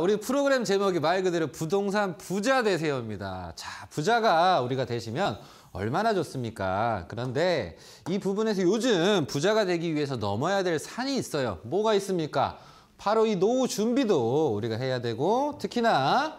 우리 프로그램 제목이 말 그대로 부동산 부자 되세요입니다. 자, 부자가 우리가 되시면 얼마나 좋습니까? 그런데 이 부분에서 요즘 부자가 되기 위해서 넘어야 될 산이 있어요. 뭐가 있습니까? 바로 이 노후 준비도 우리가 해야 되고 특히나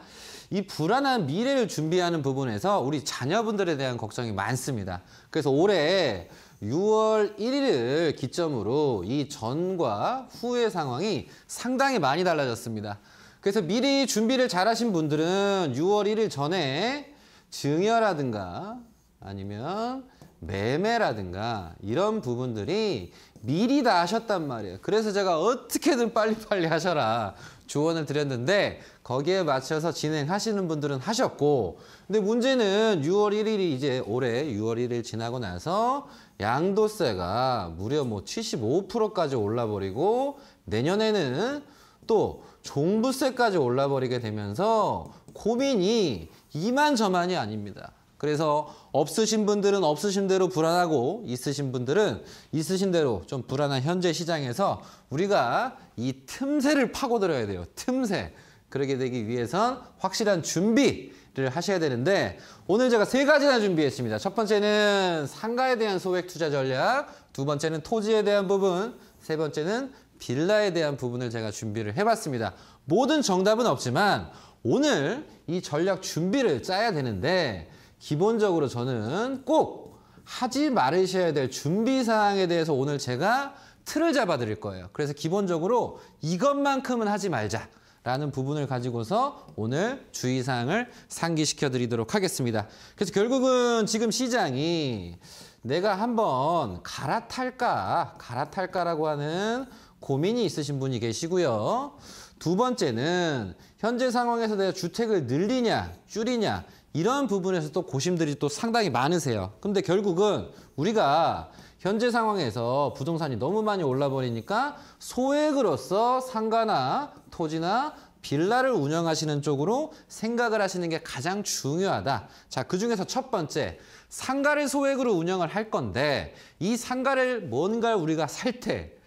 이 불안한 미래를 준비하는 부분에서 우리 자녀분들에 대한 걱정이 많습니다. 그래서 올해 6월 1일을 기점으로 이 전과 후의 상황이 상당히 많이 달라졌습니다. 그래서 미리 준비를 잘 하신 분들은 6월 1일 전에 증여라든가 아니면 매매라든가 이런 부분들이 미리 다 하셨단 말이에요. 그래서 제가 어떻게든 빨리빨리 하셔라 조언을 드렸는데 거기에 맞춰서 진행하시는 분들은 하셨고 근데 문제는 6월 1일이 이제 올해 6월 1일 지나고 나서 양도세가 무려 뭐 75%까지 올라버리고 내년에는 또 종부세까지 올라버리게 되면서 고민이 이만저만이 아닙니다. 그래서 없으신 분들은 없으신 대로 불안하고 있으신 분들은 있으신 대로 좀 불안한 현재 시장에서 우리가 이 틈새를 파고들어야 돼요. 틈새. 그러게 되기 위해선 확실한 준비를 하셔야 되는데 오늘 제가 세 가지나 준비했습니다. 첫 번째는 상가에 대한 소액 투자 전략, 두 번째는 토지에 대한 부분, 세 번째는 빌라에 대한 부분을 제가 준비를 해봤습니다. 모든 정답은 없지만 오늘 이 전략 준비를 짜야 되는데 기본적으로 저는 꼭 하지 말으셔야 될 준비사항에 대해서 오늘 제가 틀을 잡아 드릴 거예요. 그래서 기본적으로 이것만큼은 하지 말자. 라는 부분을 가지고서 오늘 주의사항을 상기시켜 드리도록 하겠습니다. 그래서 결국은 지금 시장이 내가 한번 갈아탈까, 갈아탈까라고 하는 고민이 있으신 분이 계시고요. 두 번째는 현재 상황에서 내가 주택을 늘리냐 줄이냐 이런 부분에서 또 고심들이 또 상당히 많으세요. 근데 결국은 우리가 현재 상황에서 부동산이 너무 많이 올라버리니까 소액으로서 상가나 토지나 빌라를 운영하시는 쪽으로 생각을 하시는 게 가장 중요하다. 자, 그중에서 첫 번째, 상가를 소액으로 운영을 할 건데 이 상가를 뭔가 를 우리가 살때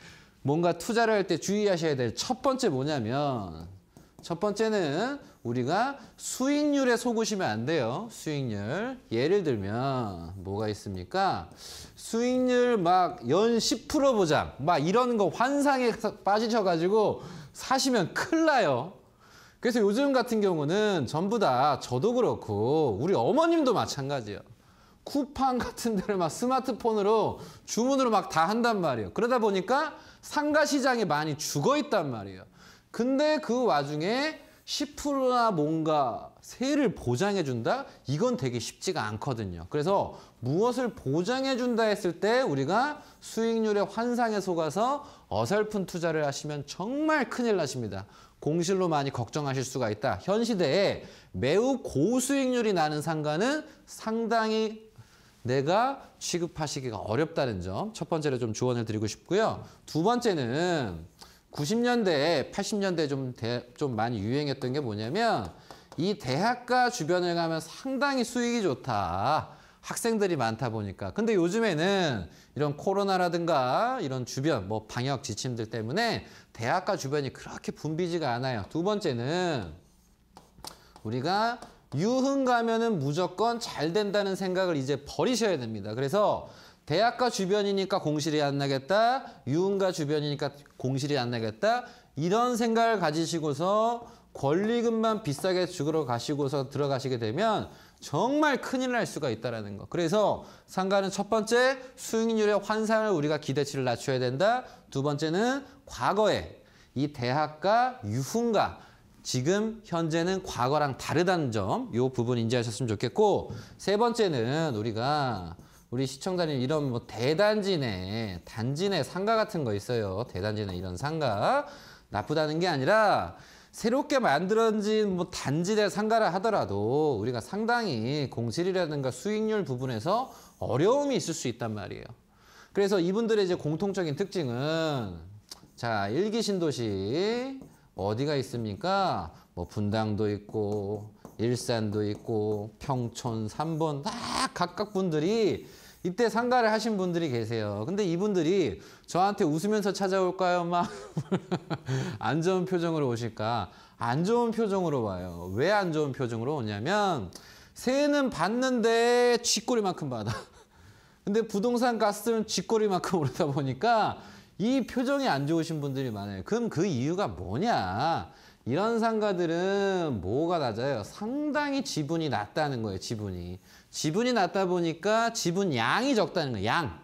뭔가 투자를 할 때 주의하셔야 될 첫 번째 뭐냐면 첫 번째는 우리가 수익률에 속으시면 안 돼요. 수익률. 예를 들면 뭐가 있습니까? 수익률 막 연 10% 보장 막 이런 거 환상에 빠지셔가지고 사시면 큰일 나요. 그래서 요즘 같은 경우는 전부 다 저도 그렇고 우리 어머님도 마찬가지예요. 쿠팡 같은 데를 막 스마트폰으로 주문으로 막 다 한단 말이에요. 그러다 보니까 상가 시장이 많이 죽어 있단 말이에요. 근데 그 와중에 10%나 뭔가 세를 보장해 준다? 이건 되게 쉽지가 않거든요. 그래서 무엇을 보장해 준다 했을 때 우리가 수익률의 환상에 속아서 어설픈 투자를 하시면 정말 큰일 나십니다. 공실로 많이 걱정하실 수가 있다. 현 시대에 매우 고수익률이 나는 상가는 상당히 내가 취급하시기가 어렵다는 점 첫 번째로 좀 조언을 드리고 싶고요. 두 번째는 90년대, 80년대 좀, 대, 좀 많이 유행했던 게 뭐냐면 이 대학가 주변을 가면 상당히 수익이 좋다. 학생들이 많다 보니까. 근데 요즘에는 이런 코로나라든가 이런 주변, 뭐 방역 지침들 때문에 대학가 주변이 그렇게 붐비지가 않아요. 두 번째는 우리가 유흥 가면은 무조건 잘 된다는 생각을 이제 버리셔야 됩니다. 그래서 대학가 주변이니까 공실이 안 나겠다. 유흥가 주변이니까 공실이 안 나겠다. 이런 생각을 가지시고서 권리금만 비싸게 죽으러 가시고서 들어가시게 되면 정말 큰일 날 수가 있다는 거. 그래서 상가는 첫 번째 수익률의 환상을 우리가 기대치를 낮춰야 된다. 두 번째는 과거에 이 대학가 유흥가 지금 현재는 과거랑 다르다는 점, 이 부분 인지하셨으면 좋겠고 세 번째는 우리가 우리 시청자님 이런 뭐 대단지네, 단지네 상가 같은 거 있어요. 대단지네 이런 상가 나쁘다는 게 아니라 새롭게 만들어진 뭐 단지 내 상가라 하더라도 우리가 상당히 공실이라든가 수익률 부분에서 어려움이 있을 수 있단 말이에요. 그래서 이분들의 이제 공통적인 특징은 자, 일기 신도시 어디가 있습니까? 뭐 분당도 있고 일산도 있고 평촌, 삼번 다 각각 분들이 이때 상가를 하신 분들이 계세요. 근데 이분들이 저한테 웃으면서 찾아올까요? 막 안 좋은 표정으로 오실까? 안 좋은 표정으로 와요. 왜 안 좋은 표정으로 오냐면 세는 받는데 쥐꼬리만큼 받아. 근데 부동산 가스는 쥐꼬리만큼 오르다 보니까 이 표정이 안 좋으신 분들이 많아요. 그럼 그 이유가 뭐냐? 이런 상가들은 뭐가 낮아요? 상당히 지분이 낮다는 거예요, 지분이. 지분이 낮다 보니까 지분 양이 적다는 거예요, 양.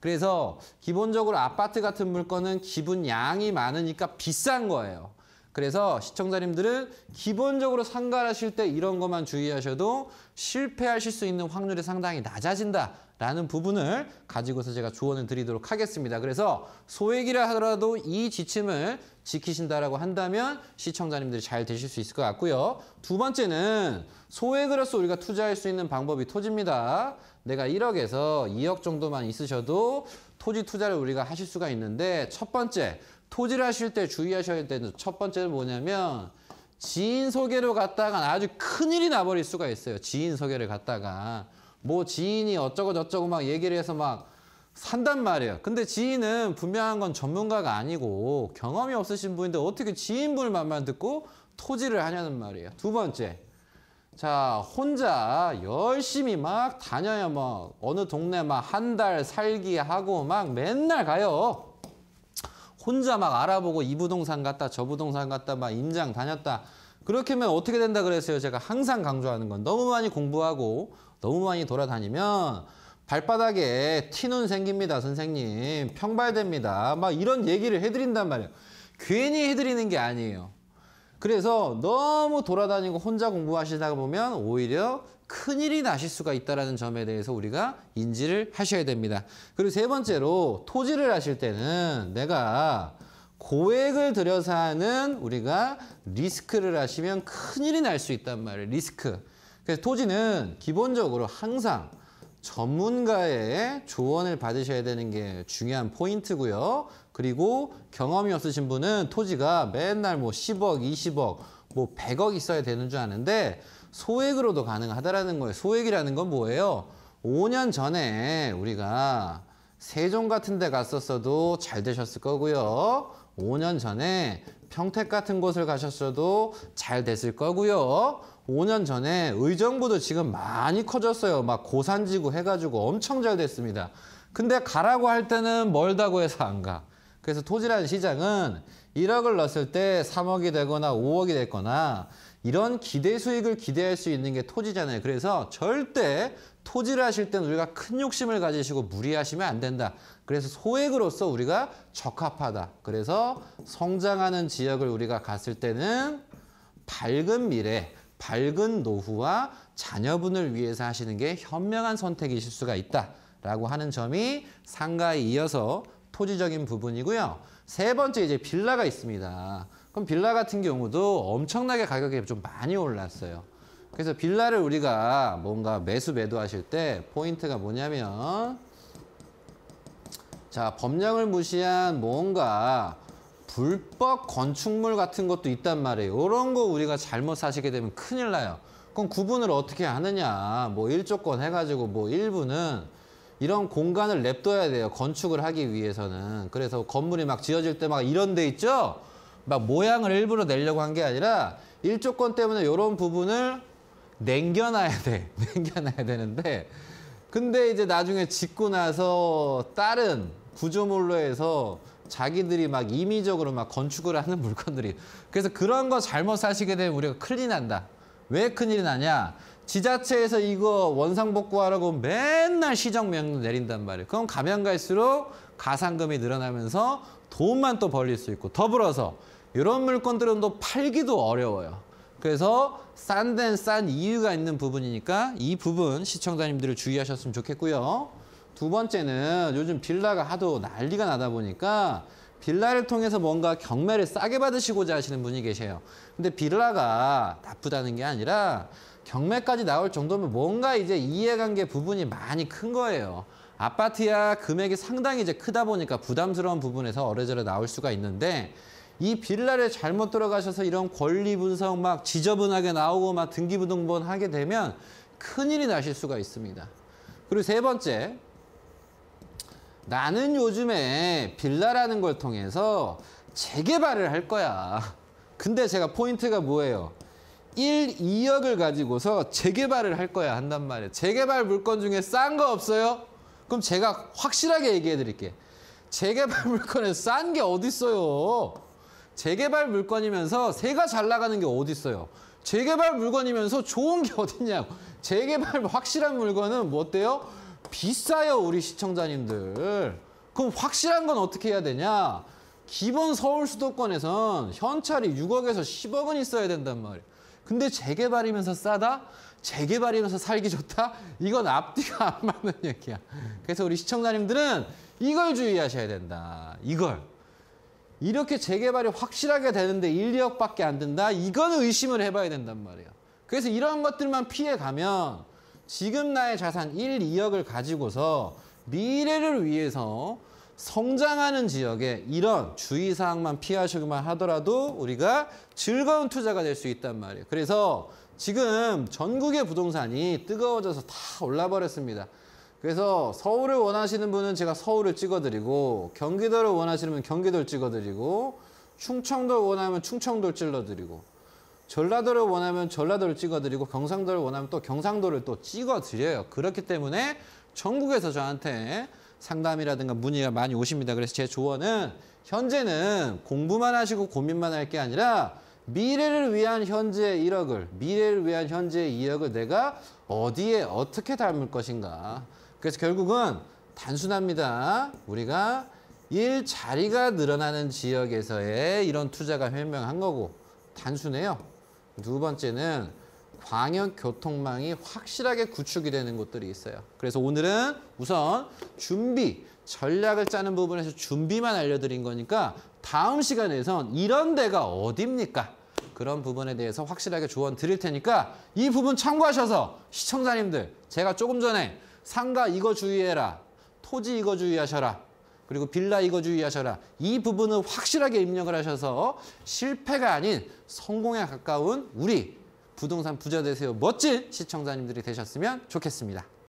그래서 기본적으로 아파트 같은 물건은 기분 양이 많으니까 비싼 거예요. 그래서 시청자님들은 기본적으로 상가하실 를때 이런 것만 주의하셔도 실패하실 수 있는 확률이 상당히 낮아진다라는 부분을 가지고서 제가 조언을 드리도록 하겠습니다. 그래서 소액이라 하더라도 이 지침을 지키신다라고 한다면 시청자님들이 잘 되실 수 있을 것 같고요. 두 번째는 소액으로서 우리가 투자할 수 있는 방법이 토지입니다. 내가 1억에서 2억 정도만 있으셔도 토지 투자를 우리가 하실 수가 있는데 첫 번째 토지를 하실 때 주의하셔야 되는 첫 번째는 뭐냐면 지인 소개로 갔다가 아주 큰일이 나버릴 수가 있어요. 지인 소개를 갔다가 뭐 지인이 어쩌고 저쩌고 막 얘기를 해서 막 산단 말이에요. 근데 지인은 분명한 건 전문가가 아니고 경험이 없으신 분인데 어떻게 지인분을 만만 듣고 토지를 하냐는 말이에요. 두 번째. 자, 혼자 열심히 막 다녀요. 뭐, 어느 동네 막 한 달 살기 하고 막 맨날 가요. 혼자 막 알아보고 이 부동산 갔다 저 부동산 갔다 막 임장 다녔다 그렇게 하면 어떻게 된다 그랬어요 제가 항상 강조하는 건 너무 많이 공부하고 너무 많이 돌아다니면 발바닥에 티눈 생깁니다 선생님 평발됩니다 막 이런 얘기를 해드린단 말이에요 괜히 해드리는 게 아니에요 그래서 너무 돌아다니고 혼자 공부하시다 보면 오히려 큰일이 나실 수가 있다는 점에 대해서 우리가 인지를 하셔야 됩니다. 그리고 세 번째로 토지를 하실 때는 내가 고액을 들여서 하는 우리가 리스크를 하시면 큰일이 날 수 있단 말이에요. 리스크. 그래서 토지는 기본적으로 항상 전문가의 조언을 받으셔야 되는 게 중요한 포인트고요. 그리고 경험이 없으신 분은 토지가 맨날 뭐 10억, 20억, 뭐 100억 있어야 되는 줄 아는데 소액으로도 가능하다라는 거예요. 소액이라는 건 뭐예요? 5년 전에 우리가 세종 같은 데 갔었어도 잘 되셨을 거고요. 5년 전에 평택 같은 곳을 가셨어도 잘 됐을 거고요. 5년 전에 의정부도 지금 많이 커졌어요. 막 고산지구 해가지고 엄청 잘 됐습니다. 근데 가라고 할 때는 멀다고 해서 안 가. 그래서 토지라는 시장은 1억을 넣었을 때 3억이 되거나 5억이 됐거나 이런 기대 수익을 기대할 수 있는 게 토지잖아요. 그래서 절대 토지를 하실 때는 우리가 큰 욕심을 가지시고 무리하시면 안 된다. 그래서 소액으로서 우리가 적합하다. 그래서 성장하는 지역을 우리가 갔을 때는 밝은 미래, 밝은 노후와 자녀분을 위해서 하시는 게 현명한 선택이실 수가 있다. 라고 하는 점이 상가에 이어서 토지적인 부분이고요. 세 번째 이제 빌라가 있습니다. 그럼 빌라 같은 경우도 엄청나게 가격이 좀 많이 올랐어요. 그래서 빌라를 우리가 뭔가 매수 매도하실 때 포인트가 뭐냐면 자 법령을 무시한 뭔가 불법 건축물 같은 것도 있단 말이에요. 이런 거 우리가 잘못 사시게 되면 큰일 나요. 그럼 구분을 어떻게 하느냐. 뭐 1조건 해가지고 뭐 일부는 이런 공간을 냅둬야 돼요. 건축을 하기 위해서는. 그래서 건물이 막 지어질 때 막 이런 데 있죠? 막 모양을 일부러 내려고 한 게 아니라 일조권 때문에 이런 부분을 냉겨놔야 돼. 냉겨놔야 되는데 근데 이제 나중에 짓고 나서 다른 구조물로 해서 자기들이 막 임의적으로 막 건축을 하는 물건들이 그래서 그런 거 잘못 사시게 되면 우리가 큰일 난다. 왜 큰일이 나냐? 지자체에서 이거 원상복구하라고 맨날 시정명령 내린단 말이에요. 그럼 가면 갈수록 가산금이 늘어나면서 돈만 또 벌릴 수 있고 더불어서 이런 물건들은 또 팔기도 어려워요. 그래서 싼 데는 싼 이유가 있는 부분이니까 이 부분 시청자님들을 주의하셨으면 좋겠고요. 두 번째는 요즘 빌라가 하도 난리가 나다 보니까 빌라를 통해서 뭔가 경매를 싸게 받으시고자 하시는 분이 계세요. 근데 빌라가 나쁘다는 게 아니라 경매까지 나올 정도면 뭔가 이제 이해관계 부분이 많이 큰 거예요. 아파트야 금액이 상당히 이제 크다 보니까 부담스러운 부분에서 어려저래 나올 수가 있는데 이 빌라를 잘못 들어가셔서 이런 권리 분석 막 지저분하게 나오고 막 등기부등본 하게 되면 큰일이 나실 수가 있습니다. 그리고 세 번째 나는 요즘에 빌라라는 걸 통해서 재개발을 할 거야. 근데 제가 포인트가 뭐예요? 1, 2억을 가지고서 재개발을 할 거야 한단 말이에요. 재개발 물건 중에 싼 거 없어요? 그럼 제가 확실하게 얘기해 드릴게. 재개발 물건에 싼 게 어딨어요? 재개발 물건이면서 새가 잘 나가는 게 어딨어요? 재개발 물건이면서 좋은 게 어딨냐고. 재개발 확실한 물건은 뭐 어때요? 비싸요, 우리 시청자님들. 그럼 확실한 건 어떻게 해야 되냐? 기본 서울 수도권에선 현찰이 6억에서 10억은 있어야 된단 말이에요. 근데 재개발이면서 싸다? 재개발이면서 살기 좋다? 이건 앞뒤가 안 맞는 얘기야. 그래서 우리 시청자님들은 이걸 주의하셔야 된다. 이걸. 이렇게 재개발이 확실하게 되는데 1, 2억밖에 안 된다? 이건 의심을 해봐야 된단 말이에요. 그래서 이런 것들만 피해가면 지금 나의 자산 1, 2억을 가지고서 미래를 위해서 성장하는 지역에 이런 주의사항만 피하시기만 하더라도 우리가 즐거운 투자가 될 수 있단 말이에요. 그래서 지금 전국의 부동산이 뜨거워져서 다 올라버렸습니다. 그래서 서울을 원하시는 분은 제가 서울을 찍어드리고 경기도를 원하시는 분은 경기도를 찍어드리고 충청도를 원하면 충청도를 찔러드리고 전라도를 원하면 전라도를 찍어드리고 경상도를 원하면 또 경상도를 또 찍어드려요. 그렇기 때문에 전국에서 저한테 상담이라든가 문의가 많이 오십니다. 그래서 제 조언은 현재는 공부만 하시고 고민만 할 게 아니라 미래를 위한 현재의 1억을, 미래를 위한 현재의 2억을 내가 어디에 어떻게 닮을 것인가. 그래서 결국은 단순합니다. 우리가 일 자리가 늘어나는 지역에서의 이런 투자가 현명한 거고 단순해요. 두 번째는 광역 교통망이 확실하게 구축이 되는 곳들이 있어요. 그래서 오늘은 우선 준비, 전략을 짜는 부분에서 준비만 알려드린 거니까 다음 시간에선 이런 데가 어딥니까? 그런 부분에 대해서 확실하게 조언 드릴 테니까 이 부분 참고하셔서 시청자님들 제가 조금 전에 상가 이거 주의해라, 토지 이거 주의하셔라, 그리고 빌라 이거 주의하셔라. 이 부분은 확실하게 입력을 하셔서 실패가 아닌 성공에 가까운 우리 부동산 부자 되세요. 멋진 시청자님들이 되셨으면 좋겠습니다.